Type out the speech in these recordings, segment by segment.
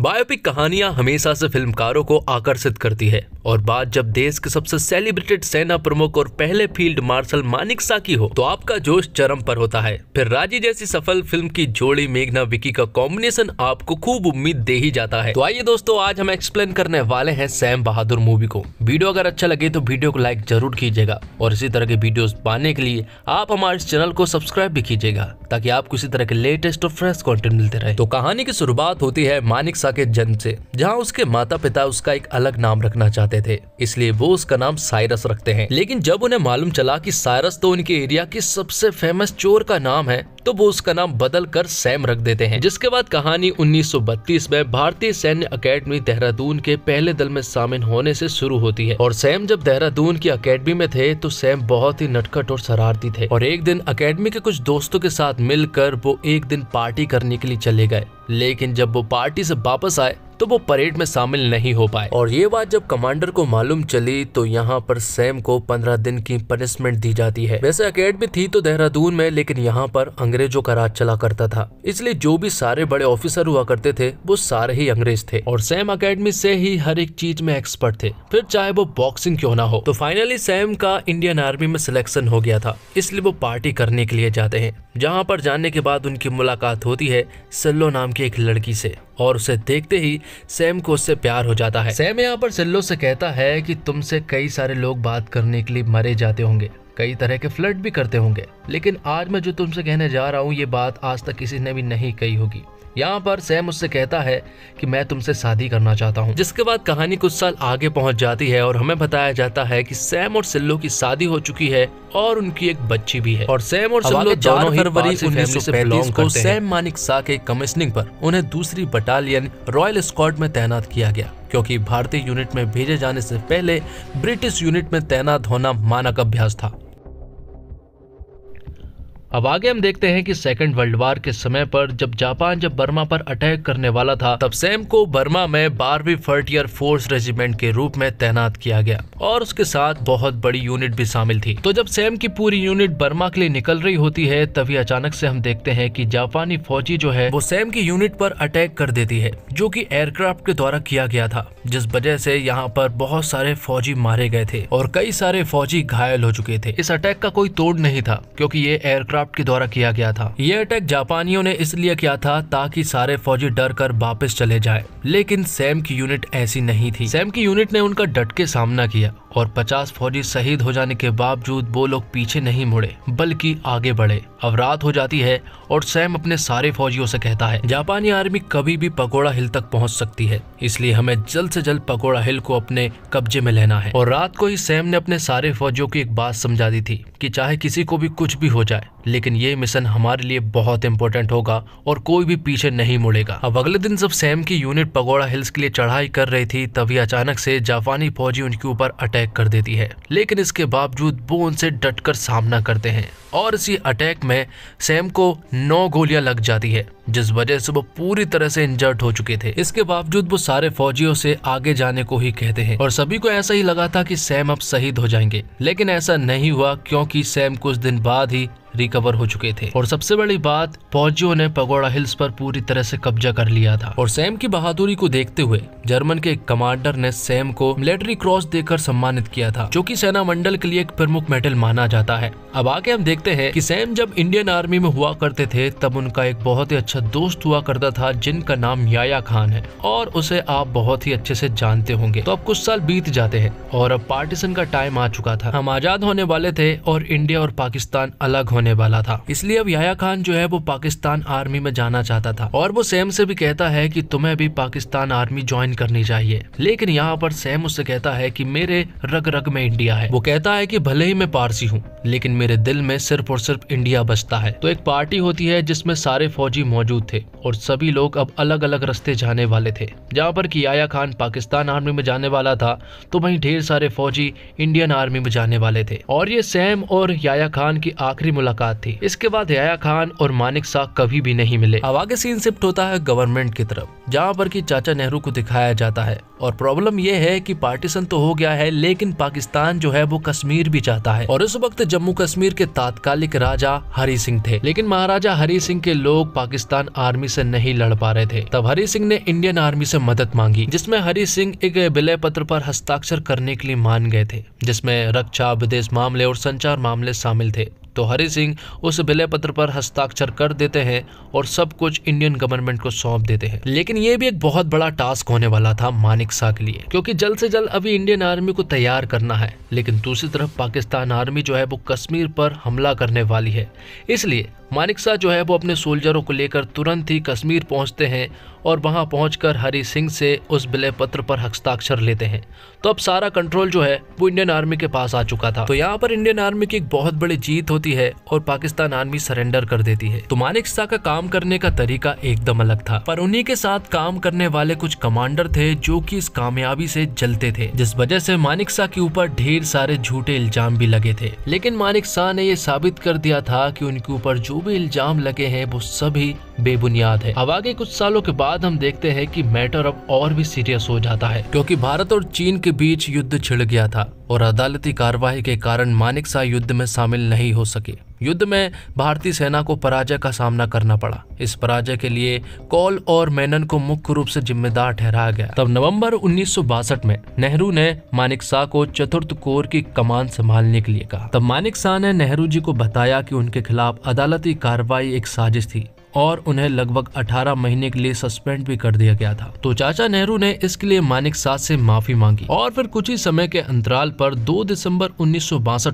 biopic कहानियां हमेशा से फिल्मकारों को आकर्षित करती है और बात जब देश के सबसे सेलिब्रेटेड सेना प्रमुख और पहले फील्ड मार्शल मानिक सा की हो तो आपका जोश चरम पर होता है फिर राजी जैसी सफल फिल्म की जोड़ी मेघना विकी का कॉम्बिनेशन आपको खूब उम्मीद दे ही जाता है तो आइए दोस्तों आज हम एक्सप्लेन करने वाले हैं सैम बहादुर मूवी को वीडियो अगर अच्छा लगे तो वीडियो को लाइक जरूर कीजिएगा और इसी तरह के वीडियो पाने के लिए आप हमारे चैनल को सब्सक्राइब भी कीजिएगा ताकि आपको इसी तरह के लेटेस्ट और फ्रेश कॉन्टेंट मिलते रहे तो कहानी की शुरुआत होती है मानिक मूसा के जन्म से जहाँ उसके माता पिता उसका एक अलग नाम रखना चाहते थे इसलिए वो उसका नाम साइरस रखते हैं लेकिन जब उन्हें मालूम चला कि साइरस तो उनके एरिया के सबसे फेमस चोर का नाम है तो वो उसका नाम बदल कर सैम रख देते हैं जिसके बाद कहानी 1932 में भारतीय सैन्य अकेडमी देहरादून के पहले दल में शामिल होने से शुरू होती है और सैम जब देहरादून की अकेडमी में थे तो सैम बहुत ही नटखट और शरारती थे और एक दिन अकेडमी के कुछ दोस्तों के साथ मिलकर वो एक दिन पार्टी करने के लिए चले गए लेकिन जब वो पार्टी से वापस आए तो वो परेड में शामिल नहीं हो पाए और ये बात जब कमांडर को मालूम चली तो यहाँ पर सैम को पंद्रह दिन की पनिशमेंट दी जाती है वैसे अकेडमी थी तो देहरादून में लेकिन यहाँ पर अंग्रेजों का राज चला करता था इसलिए जो भी सारे बड़े ऑफिसर हुआ करते थे वो सारे ही अंग्रेज थे और सैम अकेडमी से ही हर एक चीज में एक्सपर्ट थे फिर चाहे वो बॉक्सिंग क्यों ना हो तो फाइनली सैम का इंडियन आर्मी में सिलेक्शन हो गया था इसलिए वो पार्टी करने के लिए जाते हैं जहाँ पर जाने के बाद उनकी मुलाकात होती है सल्लो नाम की एक लड़की से और उसे देखते ही सैम को उससे प्यार हो जाता है सैम यहाँ पर सिल्लो से कहता है कि तुमसे कई सारे लोग बात करने के लिए मरे जाते होंगे कई तरह के फ्लड भी करते होंगे लेकिन आज मैं जो तुमसे कहने जा रहा हूँ ये बात आज तक किसी ने भी नहीं कही होगी यहाँ पर सैम उससे कहता है कि मैं तुमसे शादी करना चाहता हूँ जिसके बाद कहानी कुछ साल आगे पहुँच जाती है और हमें बताया जाता है कि सैम और सिल्लो की शादी हो चुकी है और उनकी एक बच्ची भी है और सैम और सिल्लो दोनों ही फरवरी उन्नीस को सैम मानिक शाह के कमिश्निंग पर उन्हें दूसरी बटालियन रॉयल स्क्वाड में तैनात किया गया क्योंकि भारतीय यूनिट में भेजे जाने से पहले ब्रिटिश यूनिट में तैनात होना मानक अभ्यास था अब आगे हम देखते हैं कि सेकेंड वर्ल्ड वार के समय पर जब जापान जब बर्मा पर अटैक करने वाला था तब सैम को बर्मा में बारहवीं फर्टियर फोर्स रेजिमेंट के रूप में तैनात किया गया और उसके साथ बहुत बड़ी यूनिट भी शामिल थी तो जब सैम की पूरी यूनिट बर्मा के लिए निकल रही होती है तभी अचानक से हम देखते हैं की जापानी फौजी जो है वो सैम की यूनिट पर अटैक कर देती है जो की एयरक्राफ्ट के द्वारा किया गया था जिस वजह से यहाँ पर बहुत सारे फौजी मारे गए थे और कई सारे फौजी घायल हो चुके थे इस अटैक का कोई तोड़ नहीं था क्यूँकी ये एयरक्राफ्ट एयरक्राफ्ट के द्वारा किया गया था यह अटैक जापानियों ने इसलिए किया था ताकि सारे फौजी डर कर वापिस चले जाए लेकिन सैम की यूनिट ऐसी नहीं थी सैम की यूनिट ने उनका डट के सामना किया और 50 फौजी शहीद हो जाने के बावजूद वो लोग पीछे नहीं मुड़े बल्कि आगे बढ़े अब रात हो जाती है और सैम अपने सारे फौजियों से कहता है जापानी आर्मी कभी भी पकोड़ा हिल तक पहुंच सकती है इसलिए हमें जल्द से जल्द पकोड़ा हिल को अपने कब्जे में लेना है और रात को ही सैम ने अपने सारे फौजियों की एक बात समझा दी थी कि चाहे किसी को भी कुछ भी हो जाए लेकिन ये मिशन हमारे लिए बहुत इंपॉर्टेंट होगा और कोई भी पीछे नहीं मुड़ेगा अब अगले दिन जब सैम की यूनिट पगोड़ा हिल्स के लिए चढ़ाई कर रही थी तभी अचानक से जापानी फौजी उनके ऊपर अटैक कर देती है लेकिन इसके बावजूद वो उनसे डटकर सामना करते हैं और इसी अटैक में सैम को नौ गोलियां लग जाती है जिस वजह से वो पूरी तरह से इंजर्ड हो चुके थे इसके बावजूद वो सारे फौजियों से आगे जाने को ही कहते हैं और सभी को ऐसा ही लगा था कि सैम अब शहीद हो जाएंगे लेकिन ऐसा नहीं हुआ क्योंकि सैम कुछ दिन बाद ही रिकवर हो चुके थे और सबसे बड़ी बात फौजियों ने पगोड़ा हिल्स पर पूरी तरह से कब्जा कर लिया था और सैम की बहादुरी को देखते हुए जर्मन के कमांडर ने सैम को मिलिट्री क्रॉस देकर सम्मानित किया था जो कि सेना मंडल के लिए एक प्रमुख मेडल माना जाता है अब आगे हम देखते हैं कि सैम जब इंडियन आर्मी में हुआ करते थे तब उनका एक बहुत ही अच्छा दोस्त हुआ करता था जिनका नाम याया खान है और उसे आप बहुत ही अच्छे से जानते होंगे तो अब कुछ साल बीत जाते हैं और अब पार्टीशन का टाइम आ चुका था हम आजाद होने वाले थे और इंडिया और पाकिस्तान अलग होने होने वाला था इसलिए अब याया खान जो है वो पाकिस्तान आर्मी में जाना चाहता था और वो सैम से भी कहता है की तुम्हें भी पाकिस्तान आर्मी ज्वाइन करनी चाहिए लेकिन यहाँ पर सैम उससे कहता है की मेरे रग रग में इंडिया है वो कहता है की भले ही मैं पारसी हूँ लेकिन मेरे दिल में सिर्फ और सिर्फ इंडिया बसता है तो एक पार्टी होती है जिसमें सारे फौजी मौजूद थे और सभी लोग अब अलग अलग रस्ते जाने वाले थे जहाँ पर की याया खान पाकिस्तान आर्मी में जाने वाला था तो वहीं ढेर सारे फौजी इंडियन आर्मी में जाने वाले थे और ये सैम और याया खान की आखिरी मुलाकात मुलाकात थी इसके बाद हया खान और मानिक शाह कभी भी नहीं मिले अब आगे सीन शिफ्ट होता है गवर्नमेंट की तरफ जहाँ पर की चाचा नेहरू को दिखाया जाता है और प्रॉब्लम यह है कि पार्टीशन तो हो गया है लेकिन पाकिस्तान जो है वो कश्मीर भी चाहता है और इस वक्त जम्मू कश्मीर के तात्कालिक राजा हरी सिंह थे लेकिन महाराजा हरी सिंह के लोग पाकिस्तान आर्मी से नहीं लड़ पा रहे थे तब हरी सिंह ने इंडियन आर्मी से मदद मांगी जिसमें हरी सिंह एक विलय पत्र पर हस्ताक्षर करने के लिए मान गए थे जिसमें रक्षा विदेश मामले और संचार मामले शामिल थे तो हरि सिंह उस विलय पत्र पर हस्ताक्षर कर देते हैं और सब कुछ इंडियन गवर्नमेंट को सौंप देते हैं लेकिन ये भी एक बहुत बड़ा टास्क होने वाला था मानिक शाह के लिए क्योंकि जल्द से जल्द अभी इंडियन आर्मी को तैयार करना है लेकिन दूसरी तरफ पाकिस्तान आर्मी जो है वो कश्मीर पर हमला करने वाली है इसलिए मानिकसा जो है वो अपने सोल्जरों को लेकर तुरंत ही कश्मीर पहुंचते हैं और वहां पहुंचकर हरी सिंह से उस विलय पत्र पर हस्ताक्षर लेते हैं तो अब सारा कंट्रोल जो है वो इंडियन आर्मी के पास आ चुका था तो यहाँ पर इंडियन आर्मी की एक बहुत बड़ी जीत होती है और पाकिस्तान आर्मी सरेंडर कर देती है तो मानिक शाह का काम करने का तरीका एकदम अलग था पर उन्हीं के साथ काम करने वाले कुछ कमांडर थे जो की इस कामयाबी से जलते थे जिस वजह से मानिक शाह के ऊपर ढेर सारे झूठे इल्जाम भी लगे थे लेकिन मानिक शाह ने यह साबित कर दिया था की उनके ऊपर जो भी इल्जाम लगे हैं वो सभी बेबुनियाद है अब आगे कुछ सालों के बाद हम देखते हैं कि मैटर अब और भी सीरियस हो जाता है क्योंकि भारत और चीन के बीच युद्ध छिड़ गया था और अदालती कार्रवाई के कारण शाह युद्ध में शामिल नहीं हो सके युद्ध में भारतीय सेना को पराजय का सामना करना पड़ा इस पराजय के लिए कॉल और मेनन को मुख्य रूप से जिम्मेदार ठहराया गया तब नवंबर उन्नीस में नेहरू ने मानिक शाह को चतुर्थ कोर की कमान संभालने के लिए कहा तब मानिक शाह ने नेहरू जी को बताया कि उनके खिलाफ अदालती कार्रवाई एक साजिश थी और उन्हें लगभग 18 महीने के लिए सस्पेंड भी कर दिया गया था तो चाचा नेहरू ने इसके लिए मानिक शाह से माफी मांगी और फिर कुछ ही समय के अंतराल पर 2 दिसंबर उन्नीस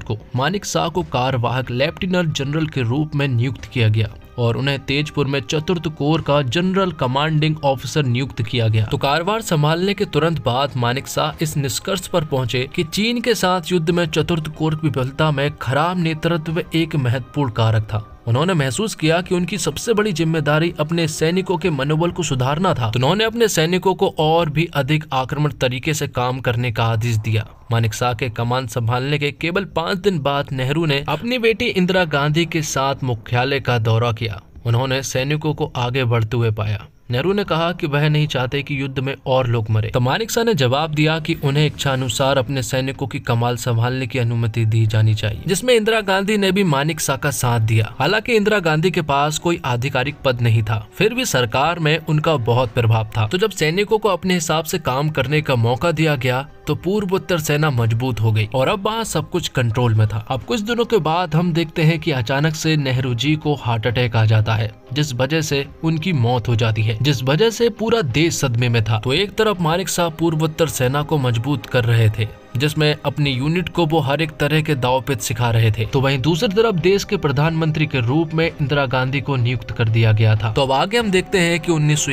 को मानिक शाह को कारवाहक लेफ्टिनेंट जनरल के रूप में नियुक्त किया गया और उन्हें तेजपुर में चतुर्थ कोर का जनरल कमांडिंग ऑफिसर नियुक्त किया गया तो कारवार संभालने के तुरंत बाद मानिक शाह इस निष्कर्ष पर पहुंचे कि चीन के साथ युद्ध में चतुर्थ कोर की विफलता में खराब नेतृत्व एक महत्वपूर्ण कारक था उन्होंने महसूस किया कि उनकी सबसे बड़ी जिम्मेदारी अपने सैनिकों के मनोबल को सुधारना था तो उन्होंने अपने सैनिकों को और भी अधिक आक्रमण तरीके से काम करने का आदेश दिया मानिक शाह के कमान संभालने के केवल पांच दिन बाद नेहरू ने अपनी बेटी इंदिरा गांधी के साथ मुख्यालय का दौरा किया उन्होंने सैनिकों को आगे बढ़ते हुए पाया नेहरू ने कहा कि वह नहीं चाहते कि युद्ध में और लोग मरे तो मानिकसा ने जवाब दिया कि उन्हें इच्छा अनुसार अपने सैनिकों की कमाल संभालने की अनुमति दी जानी चाहिए जिसमें इंदिरा गांधी ने भी मानिकसा का साथ दिया हालांकि इंदिरा गांधी के पास कोई आधिकारिक पद नहीं था फिर भी सरकार में उनका बहुत प्रभाव था तो जब सैनिकों को अपने हिसाब से काम करने का मौका दिया गया तो पूर्वोत्तर सेना मजबूत हो गई और अब वहाँ सब कुछ कंट्रोल में था अब कुछ दिनों के बाद हम देखते हैं कि अचानक से नेहरू जी को हार्ट अटैक आ जाता है जिस वजह से उनकी मौत हो जाती है मिले जिस वजह से पूरा देश सदमे में था तो एक तरफ मारिक शाह पूर्वोत्तर सेना को मजबूत कर रहे थे जिसमें अपनी यूनिट को वो हर एक तरह के दाव पे सिखा रहे थे तो वहीं दूसरी तरफ देश के प्रधानमंत्री के रूप में इंदिरा गांधी को नियुक्त कर दिया गया था तो अब आगे हम देखते हैं कि उन्नीस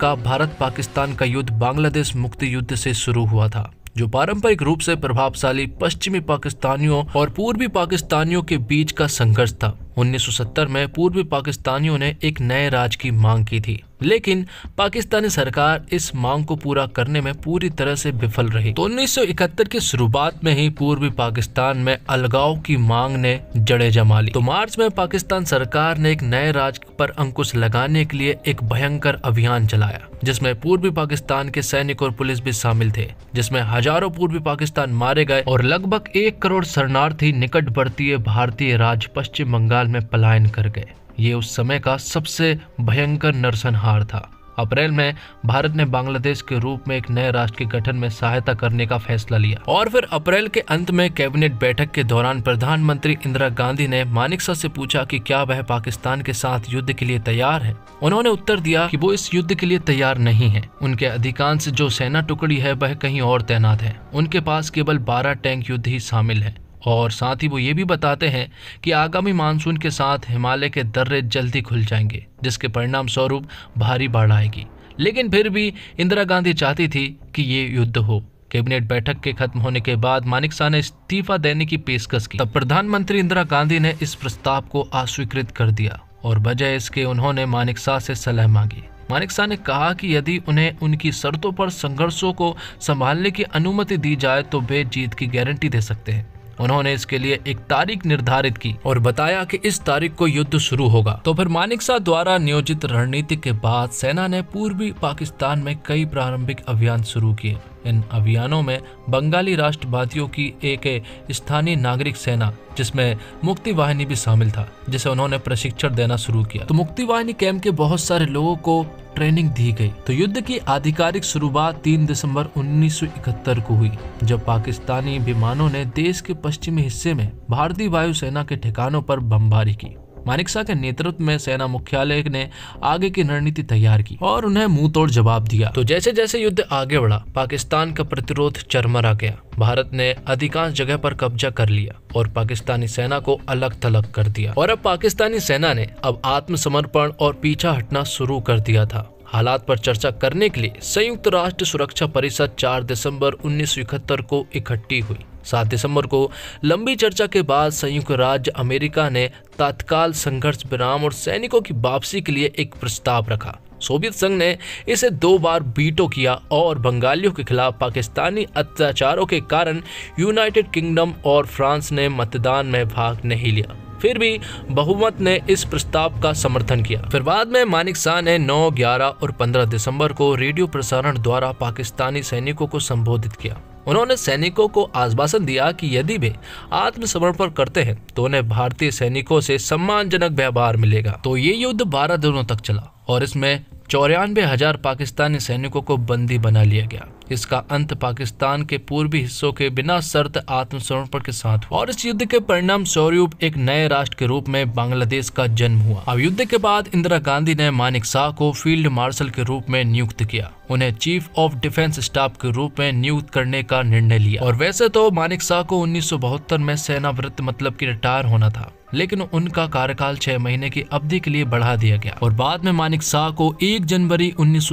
का भारत पाकिस्तान का युद्ध बांग्लादेश मुक्ति युद्ध से शुरू हुआ था जो पारंपरिक रूप से प्रभावशाली पश्चिमी पाकिस्तानियों और पूर्वी पाकिस्तानियों के बीच का संघर्ष था 1970 में पूर्वी पाकिस्तानियों ने एक नए राज की मांग की थी लेकिन पाकिस्तानी सरकार इस मांग को पूरा करने में पूरी तरह से विफल रही तो 1971 की शुरुआत में ही पूर्वी पाकिस्तान में अलगाव की मांग ने जड़े जमा ली तो मार्च में पाकिस्तान सरकार ने एक नए राज पर अंकुश लगाने के लिए एक भयंकर अभियान चलाया जिसमें पूर्वी पाकिस्तान के सैनिक और पुलिस भी शामिल थे जिसमें हजारों पूर्वी पाकिस्तान मारे गए और लगभग एक करोड़ शरणार्थी निकटवर्तीय भारतीय राज्य पश्चिम बंगाल में पलायन कर गए ये उस समय का सबसे भयंकर नरसंहार था अप्रैल में भारत ने बांग्लादेश के रूप में एक नए राष्ट्र के गठन में सहायता करने का फैसला लिया और फिर अप्रैल के अंत में कैबिनेट बैठक के दौरान प्रधानमंत्री इंदिरा गांधी ने मानिकसा से पूछा कि क्या वह पाकिस्तान के साथ युद्ध के लिए तैयार है उन्होंने उत्तर दिया कि वो इस युद्ध के लिए तैयार नहीं है उनके अधिकांश जो सेना टुकड़ी है वह कहीं और तैनात है उनके पास केवल बारह टैंक युद्ध ही शामिल है और साथ ही वो ये भी बताते हैं कि आगामी मानसून के साथ हिमालय के दर्रे जल्दी खुल जाएंगे जिसके परिणाम स्वरूप भारी बाढ़ आएगी लेकिन फिर भी इंदिरा गांधी चाहती थी कि ये युद्ध हो कैबिनेट बैठक के खत्म होने के बाद मानिकसा ने इस्तीफा देने की पेशकश की तब प्रधानमंत्री इंदिरा गांधी ने इस प्रस्ताव को अस्वीकृत कर दिया और बजाय इसके उन्होंने मानिकसा से सलाह मांगी मानिकसा ने कहा कि यदि उन्हें उनकी शर्तों पर संघर्षों को संभालने की अनुमति दी जाए तो वे जीत की गारंटी दे सकते हैं उन्होंने इसके लिए एक तारीख निर्धारित की और बताया कि इस तारीख को युद्ध शुरू होगा तो फिर मानिकसा द्वारा नियोजित रणनीति के बाद सेना ने पूर्वी पाकिस्तान में कई प्रारंभिक अभियान शुरू किए इन अभियानों में बंगाली राष्ट्रवादियों की एक स्थानीय नागरिक सेना जिसमें मुक्ति वाहिनी भी शामिल था जिसे उन्होंने प्रशिक्षण देना शुरू किया तो मुक्ति वाहिनी कैंप के बहुत सारे लोगों को ट्रेनिंग दी गई तो युद्ध की आधिकारिक शुरुआत 3 दिसंबर 1971 को हुई जब पाकिस्तानी विमानों ने देश के पश्चिमी हिस्से में भारतीय वायुसेना के ठिकानों पर बमबारी की मानिकसा के नेतृत्व में सेना मुख्यालय ने आगे की रणनीति तैयार की और उन्हें मुंह तोड़ जवाब दिया तो जैसे जैसे युद्ध आगे बढ़ा पाकिस्तान का प्रतिरोध चरमरा गया भारत ने अधिकांश जगह पर कब्जा कर लिया और पाकिस्तानी सेना को अलग थलग कर दिया और अब पाकिस्तानी सेना ने अब आत्मसमर्पण और पीछा हटना शुरू कर दिया था हालात पर चर्चा करने के लिए संयुक्त राष्ट्र सुरक्षा परिषद 4 दिसंबर उन्नीस को इकट्ठी हुई सात दिसंबर को लंबी चर्चा के बाद संयुक्त राज्य अमेरिका ने तत्काल संघर्ष विराम और सैनिकों की वापसी के लिए एक प्रस्ताव रखा सोवियत संघ ने इसे दो बार बीटो किया और बंगालियों के खिलाफ पाकिस्तानी अत्याचारों के कारण यूनाइटेड किंगडम और फ्रांस ने मतदान में भाग नहीं लिया फिर भी बहुमत ने इस प्रस्ताव का समर्थन किया फिर बाद में मानिक शाह ने 9, 11 और 15 दिसंबर को रेडियो प्रसारण द्वारा पाकिस्तानी सैनिकों को संबोधित किया उन्होंने सैनिकों को आश्वासन दिया कि यदि वे आत्मसमर्पण करते हैं तो उन्हें भारतीय सैनिकों से सम्मानजनक व्यवहार मिलेगा तो ये युद्ध बारह दिनों तक चला और इसमें चौरानवे हजार पाकिस्तानी सैनिकों को बंदी बना लिया गया इसका अंत पाकिस्तान के पूर्वी हिस्सों के बिना शर्त आत्मसमर्पण के साथ हुआ और इस युद्ध के परिणाम स्वरूप एक नए राष्ट्र के रूप में बांग्लादेश का जन्म हुआ अब युद्ध के बाद इंदिरा गांधी ने मानिक शाह को फील्ड मार्शल के रूप में नियुक्त किया उन्हें चीफ ऑफ डिफेंस स्टाफ के रूप में नियुक्त करने का निर्णय लिया और वैसे तो मानिक शाह को उन्नीस में वृत्त मतलब की रिटायर होना था लेकिन उनका कार्यकाल छह महीने की अवधि के लिए बढ़ा दिया गया और बाद में मानिक शाह को एक जनवरी उन्नीस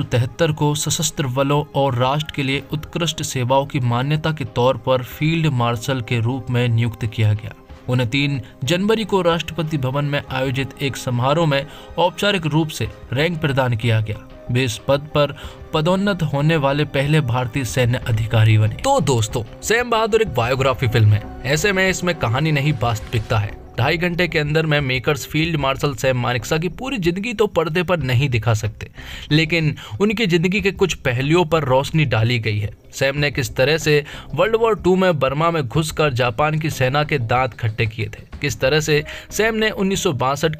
को सशस्त्र बलों और राष्ट्र के के लिए उत्कृष्ट सेवाओं की मान्यता के तौर पर फील्ड मार्शल के रूप में नियुक्त किया गया उन्हें तीन जनवरी को राष्ट्रपति भवन में आयोजित एक समारोह में औपचारिक रूप से रैंक प्रदान किया गया वे इस पद पर पदोन्नत होने वाले पहले भारतीय सैन्य अधिकारी बने तो दोस्तों सैम बहादुर एक बायोग्राफी फिल्म है ऐसे में इसमें कहानी नहीं वास्तविकता है ढाई घंटे के अंदर मैं makers field marshal Sam Manekshaw की पूरी ज़िंदगी तो पर्दे पर नहीं दिखा सकते लेकिन उनकी ज़िंदगी के कुछ पहलुओं पर रोशनी डाली गई है सैम ने किस तरह से वर्ल्ड वॉर टू में बर्मा में घुसकर जापान की सेना के दांत खट्टे किए थे किस तरह से सैम ने उन्नीस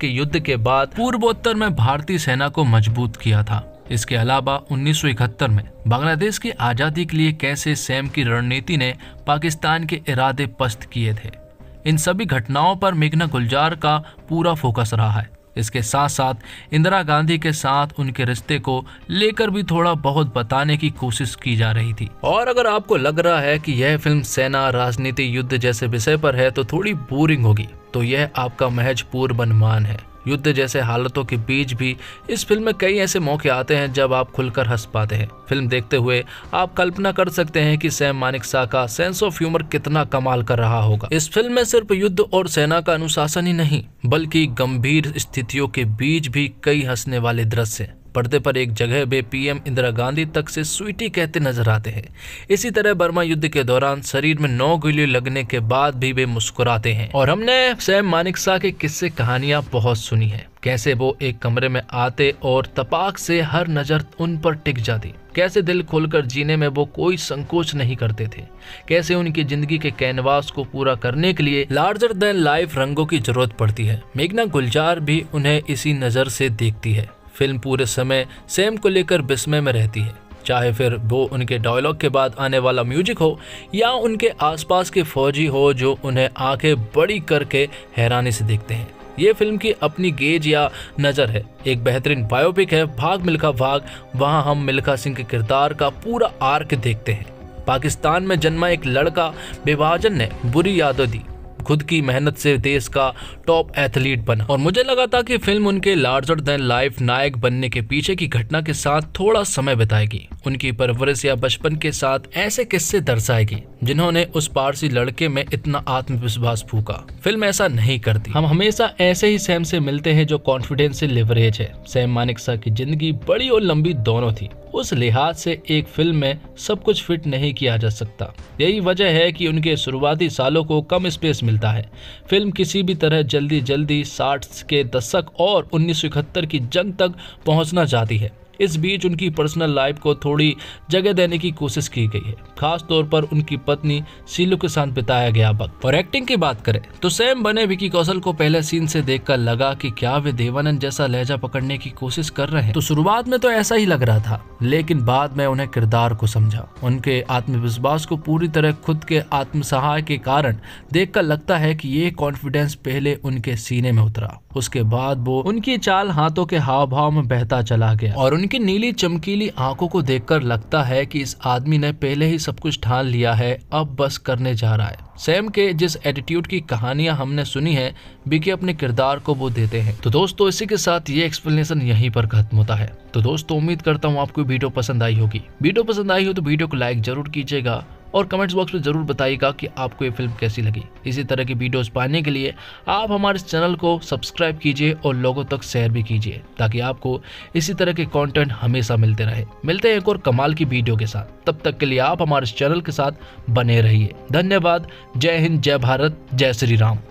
के युद्ध के बाद पूर्वोत्तर में भारतीय सेना को मजबूत किया था इसके अलावा 1971 में बांग्लादेश की आज़ादी के लिए कैसे सैम की रणनीति ने पाकिस्तान के इरादे पस्त किए थे इन सभी घटनाओं पर मेघना गुलजार का पूरा फोकस रहा है इसके साथ साथ इंदिरा गांधी के साथ उनके रिश्ते को लेकर भी थोड़ा बहुत बताने की कोशिश की जा रही थी और अगर आपको लग रहा है कि यह फिल्म सेना राजनीति युद्ध जैसे विषय पर है तो थोड़ी बोरिंग होगी तो यह आपका महज पूर्व अनुमान है युद्ध जैसे हालतों के बीच भी इस फिल्म में कई ऐसे मौके आते हैं जब आप खुलकर हंस पाते हैं फिल्म देखते हुए आप कल्पना कर सकते हैं कि सैम मानिक शाह का सेंस ऑफ ह्यूमर कितना कमाल कर रहा होगा इस फिल्म में सिर्फ युद्ध और सेना का अनुशासन ही नहीं बल्कि गंभीर स्थितियों के बीच भी कई हंसने वाले दृश्य पर्दे पर एक जगह वे पीएम इंदिरा गांधी तक से स्वीटी कहते नजर आते हैं इसी तरह बर्मा युद्ध के दौरान शरीर में नौ गोली लगने के बाद भी वे मुस्कुराते हैं और हमने सैम शाह के किस्से कहानियां बहुत सुनी है कैसे वो एक कमरे में आते और तपाक से हर नजर उन पर टिक जाती कैसे दिल खोलकर जीने में वो कोई संकोच नहीं करते थे कैसे उनकी जिंदगी के कैनवास को पूरा करने के लिए लार्जर देन लाइफ रंगों की जरूरत पड़ती है मेघना गुलजार भी उन्हें इसी नजर से देखती है फिल्म पूरे समय सेम को लेकर बिस्मे में रहती है चाहे फिर वो उनके डायलॉग के बाद आने वाला म्यूजिक हो या उनके आसपास के फौजी हो जो उन्हें आंखें बड़ी करके हैरानी से देखते हैं ये फिल्म की अपनी गेज या नज़र है एक बेहतरीन बायोपिक है भाग मिल्खा भाग वहाँ हम मिल्खा सिंह के किरदार का पूरा आर्क देखते हैं पाकिस्तान में जन्मा एक लड़का विभाजन ने बुरी यादों दी खुद की मेहनत से देश का टॉप एथलीट बना और मुझे लगा था कि फिल्म उनके लार्जर देन लाइफ नायक बनने के पीछे की घटना के साथ थोड़ा समय बिताएगी उनकी परवरिश या बचपन के साथ ऐसे किस्से दर्शाएगी जिन्होंने उस पारसी लड़के में इतना आत्मविश्वास फूका फिल्म ऐसा नहीं करती हम हमेशा ऐसे ही सैम से मिलते हैं जो कॉन्फिडेंस से लिवरेज है सैम मानिकसा की जिंदगी बड़ी और लंबी दोनों थी उस लिहाज से एक फिल्म में सब कुछ फिट नहीं किया जा सकता यही वजह है कि उनके शुरुआती सालों को कम स्पेस मिलता है फिल्म किसी भी तरह जल्दी जल्दी साठ के दशक और उन्नीस की जंग तक पहुंचना चाहती है इस बीच उनकी पर्सनल लाइफ को थोड़ी जगह देने की कोशिश की गई है खास तौर पर उनकी पत्नी सीलू के साथ बिताया गया वक्त और एक्टिंग की बात करें तो सैम बने विकी कौशल को पहले सीन से देख लगा की क्या वे देवानंद जैसा लहजा पकड़ने की कोशिश कर रहे हैं तो शुरुआत में तो ऐसा ही लग रहा था लेकिन बाद में उन्हें किरदार को समझा उनके आत्मविश्वास को पूरी तरह खुद के आत्मसहाय के कारण देखकर लगता है कि ये कॉन्फिडेंस पहले उनके सीने में उतरा उसके बाद वो उनकी चाल हाथों के हाव भाव में बहता चला गया और उनकी उनकी नीली चमकीली आंखों को देखकर लगता है कि इस आदमी ने पहले ही सब कुछ ठान लिया है अब बस करने जा रहा है सैम के जिस एटीट्यूड की कहानियां हमने सुनी है बिके अपने किरदार को वो देते हैं तो दोस्तों इसी के साथ ये एक्सप्लेनेशन यहीं पर खत्म होता है तो दोस्तों उम्मीद करता हूँ आपको वीडियो पसंद आई होगी वीडियो पसंद आई हो तो वीडियो को लाइक जरूर कीजिएगा और कमेंट्स बॉक्स में ज़रूर बताइएगा कि आपको ये फिल्म कैसी लगी इसी तरह की वीडियोस पाने के लिए आप हमारे चैनल को सब्सक्राइब कीजिए और लोगों तक शेयर भी कीजिए ताकि आपको इसी तरह के कंटेंट हमेशा मिलते रहे मिलते हैं एक और कमाल की वीडियो के साथ तब तक के लिए आप हमारे चैनल के साथ बने रहिए धन्यवाद जय हिंद जय भारत जय श्री राम